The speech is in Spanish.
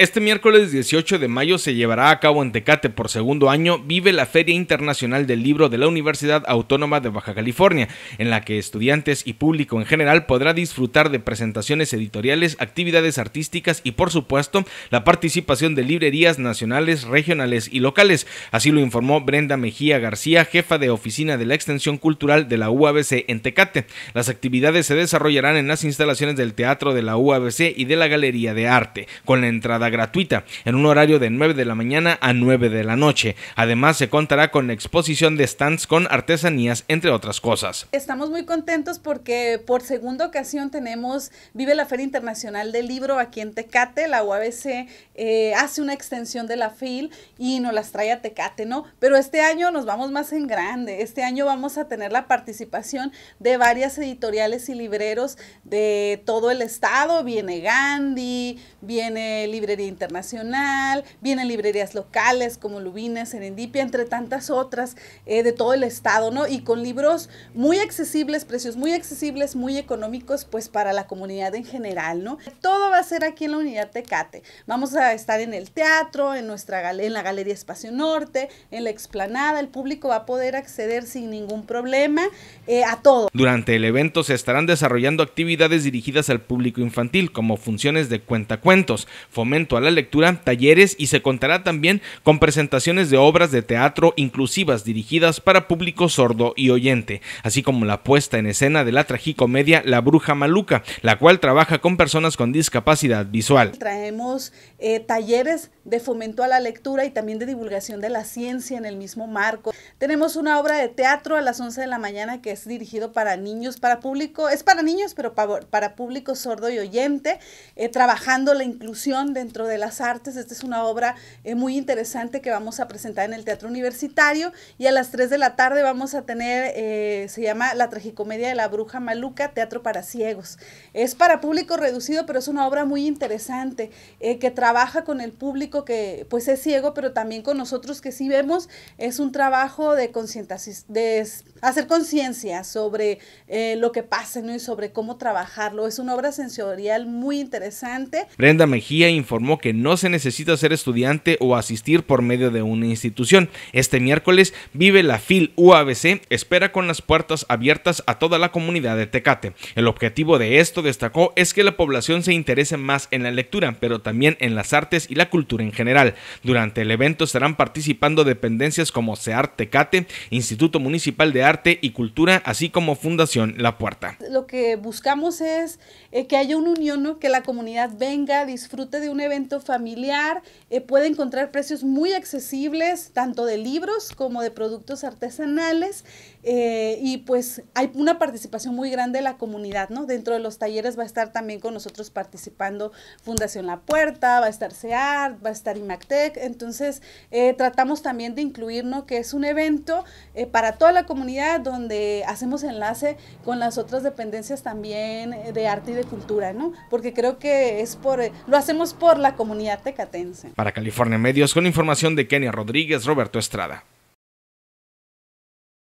Este miércoles 18 de mayo se llevará a cabo en Tecate por segundo año Vive la Feria Internacional del Libro de la Universidad Autónoma de Baja California, en la que estudiantes y público en general podrá disfrutar de presentaciones editoriales, actividades artísticas y por supuesto la participación de librerías nacionales, regionales y locales. Así lo informó Brenda Mejía García, jefa de oficina de la Extensión Cultural de la UABC en Tecate. Las actividades se desarrollarán en las instalaciones del Teatro de la UABC y de la Galería de Arte, con la entrada gratuita en un horario de 9 de la mañana a 9 de la noche. Además, se contará con exposición de stands con artesanías, entre otras cosas. Estamos muy contentos porque por segunda ocasión tenemos Vive la Feria Internacional del Libro aquí en Tecate. La UABC eh, hace una extensión de la FIL y nos las trae a Tecate, ¿no? Pero este año nos vamos más en grande. Este año vamos a tener la participación de varias editoriales y libreros de todo el estado. Viene Gandhi, viene Librería Internacional, vienen librerías locales como Lubines, Serendipia, entre tantas otras eh, de todo el estado, ¿no? Y con libros muy accesibles, precios muy accesibles, muy económicos, pues para la comunidad en general, ¿no? Todo va a ser aquí en la unidad Tecate. Vamos a estar en el teatro, en, nuestra, en la Galería Espacio Norte, en la explanada, el público va a poder acceder sin ningún problema eh, a todo. Durante el evento se estarán desarrollando actividades dirigidas al público infantil, como funciones de cuentacuentos, fomento a la lectura, talleres y se contará también con presentaciones de obras de teatro inclusivas dirigidas para público sordo y oyente, así como la puesta en escena de la tragicomedia La Bruja Maluca, la cual trabaja con personas con discapacidad visual. Traemos eh, talleres de fomento a la lectura y también de divulgación de la ciencia en el mismo marco. Tenemos una obra de teatro a las 11 de la mañana que es dirigido para niños, para público, es para niños, pero para, público sordo y oyente, eh, trabajando la inclusión dentro de las Artes. Esta es una obra eh, muy interesante que vamos a presentar en el Teatro Universitario y a las 3 de la tarde vamos a tener, eh, se llama La Tragicomedia de la Bruja Maluca, Teatro para Ciegos. Es para público reducido, pero es una obra muy interesante eh, que trabaja con el público que pues es ciego, pero también con nosotros que sí vemos. Es un trabajo de, de hacer conciencia sobre eh, lo que pasa ¿no? y sobre cómo trabajarlo. Es una obra sensorial muy interesante. Brenda Mejía informa que no se necesita ser estudiante o asistir por medio de una institución. Este miércoles vive la FIL UABC, espera con las puertas abiertas a toda la comunidad de Tecate. El objetivo de esto, destacó, es que la población se interese más en la lectura, pero también en las artes y la cultura en general. Durante el evento estarán participando dependencias como CEAR Tecate, Instituto Municipal de Arte y Cultura, así como Fundación La Puerta. Lo que buscamos es eh, que haya una unión, que la comunidad venga, disfrute de un evento familiar. Eh, puede encontrar precios muy accesibles, tanto de libros como de productos artesanales. Eh, y pues hay una participación muy grande de la comunidad, ¿no? Dentro de los talleres va a estar también con nosotros participando Fundación La Puerta, va a estar SEAR, va a estar IMACTEC. Entonces, eh, tratamos también de incluir, ¿no? Que es un evento para toda la comunidad donde hacemos enlace con las otras dependencias también de arte y de cultura, ¿no? Porque creo que es por, lo hacemos por la comunidad tecatense. Para California Medios, con información de Kenia Rodríguez, Roberto Estrada.